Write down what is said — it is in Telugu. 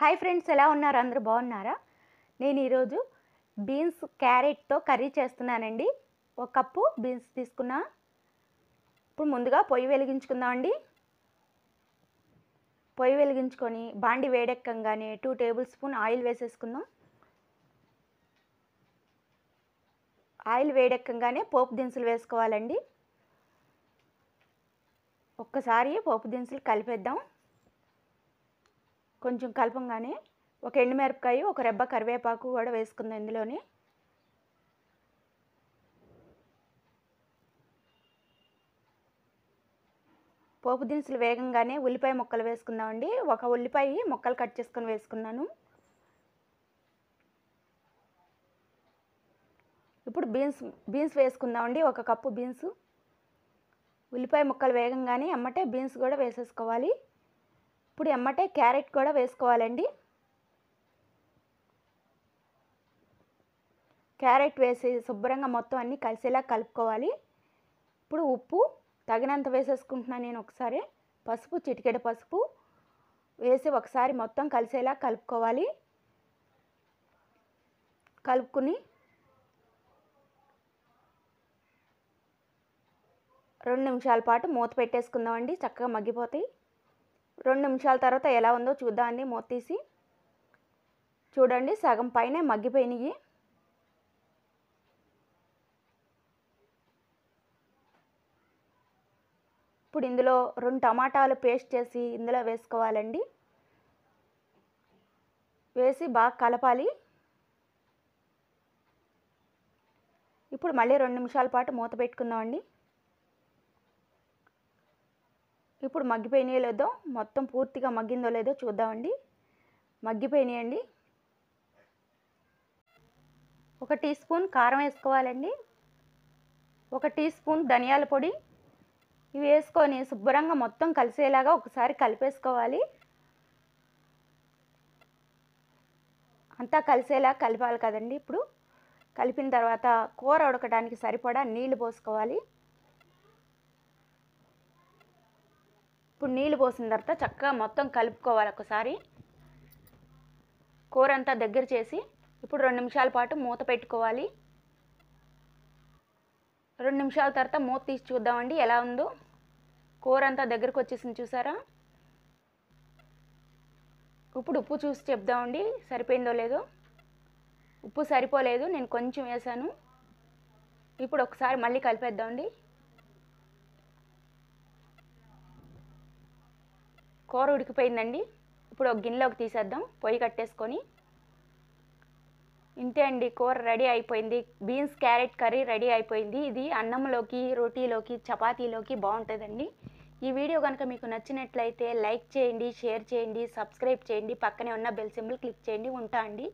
హాయ్ ఫ్రెండ్స్ ఎలా ఉన్నారు అందరూ బాగున్నారా నేను ఈరోజు బీన్స్ క్యారెట్తో కర్రీ చేస్తున్నానండి ఒక కప్పు బీన్స్ తీసుకున్నా ఇప్పుడు ముందుగా పొయ్యి వెలిగించుకుందామండి పొయ్యి వెలిగించుకొని బాండి వేడెక్కంగానే టూ టేబుల్ స్పూన్ ఆయిల్ వేసేసుకుందాం ఆయిల్ వేడెక్కంగానే పోపు దినుసులు వేసుకోవాలండి ఒక్కసారి పోపు దినుసులు కలిపేద్దాం కొంచెం కలపంగానే ఒక ఎండుమిరపకాయ ఒక రెబ్బ కరివేపాకు కూడా వేసుకుంది ఇందులోని పోపు దినుసులు వేగంగానే ఉల్లిపాయ ముక్కలు వేసుకుందామండి ఒక ఉల్లిపాయ ముక్కలు కట్ చేసుకొని వేసుకున్నాను ఇప్పుడు బీన్స్ బీన్స్ వేసుకుందామండి ఒక కప్పు బీన్స్ ఉల్లిపాయ ముక్కలు వేగంగానే అమ్మటే బీన్స్ కూడా వేసేసుకోవాలి ఇప్పుడు ఎమ్మటే క్యారెట్ కూడా వేసుకోవాలండి క్యారెట్ వేసి శుభ్రంగా మొత్తం అన్నీ కలిసేలా కలుపుకోవాలి ఇప్పుడు ఉప్పు తగినంత వేసేసుకుంటున్నాను నేను ఒకసారి పసుపు చిటికెడ పసుపు వేసి ఒకసారి మొత్తం కలిసేలా కలుపుకోవాలి కలుపుకుని రెండు నిమిషాల పాటు మూత పెట్టేసుకుందామండి చక్కగా మగ్గిపోతాయి రెండు నిమిషాల తర్వాత ఎలా ఉందో చూద్దామండి మూతీసి చూడండి సగం పైన మగ్గిపోయినాయి ఇప్పుడు ఇందులో రెండు టమాటాలు పేస్ట్ చేసి ఇందులో వేసుకోవాలండి వేసి బాగా కలపాలి ఇప్పుడు మళ్ళీ రెండు నిమిషాల పాటు మూత పెట్టుకుందామండి ఇప్పుడు మగ్గిపోయినాయో లేదో మొత్తం పూర్తిగా మగ్గిందో లేదో చూద్దామండి మగ్గిపోయినాయండి ఒక టీ స్పూన్ కారం వేసుకోవాలండి ఒక టీ స్పూన్ ధనియాల పొడి ఇవి వేసుకొని శుభ్రంగా మొత్తం కలిసేలాగా ఒకసారి కలిపేసుకోవాలి అంతా కలిసేలా కలపాలి కదండి ఇప్పుడు కలిపిన తర్వాత కూర ఉడకడానికి సరిపడా నీళ్ళు పోసుకోవాలి ఇప్పుడు నీళ్ళు పోసిన తర్వాత చక్కగా మొత్తం కలుపుకోవాలి ఒకసారి కూర అంతా దగ్గర చేసి ఇప్పుడు రెండు నిమిషాల పాటు మూత పెట్టుకోవాలి రెండు నిమిషాల తర్వాత మూత తీసి చూద్దామండి ఎలా ఉందో కూర అంతా దగ్గరకు వచ్చేసింది చూసారా ఇప్పుడు ఉప్పు చూసి చెప్దామండి సరిపోయిందో లేదో ఉప్పు సరిపోలేదు నేను కొంచెం వేసాను ఇప్పుడు ఒకసారి మళ్ళీ కలిపేద్దామండి కూర ఉడికిపోయిందండి ఇప్పుడు ఒక గిన్నెలోకి తీసేద్దాం పొయ్యి కట్టేసుకొని ఇంతే అండి కూర రెడీ అయిపోయింది బీన్స్ క్యారెట్ కర్రీ రెడీ అయిపోయింది ఇది అన్నంలోకి రోటీలోకి చపాతీలోకి బాగుంటుందండి ఈ వీడియో కనుక మీకు నచ్చినట్లయితే లైక్ చేయండి షేర్ చేయండి సబ్స్క్రైబ్ చేయండి పక్కనే ఉన్న బెల్ సింబల్ క్లిక్ చేయండి ఉంటా అండి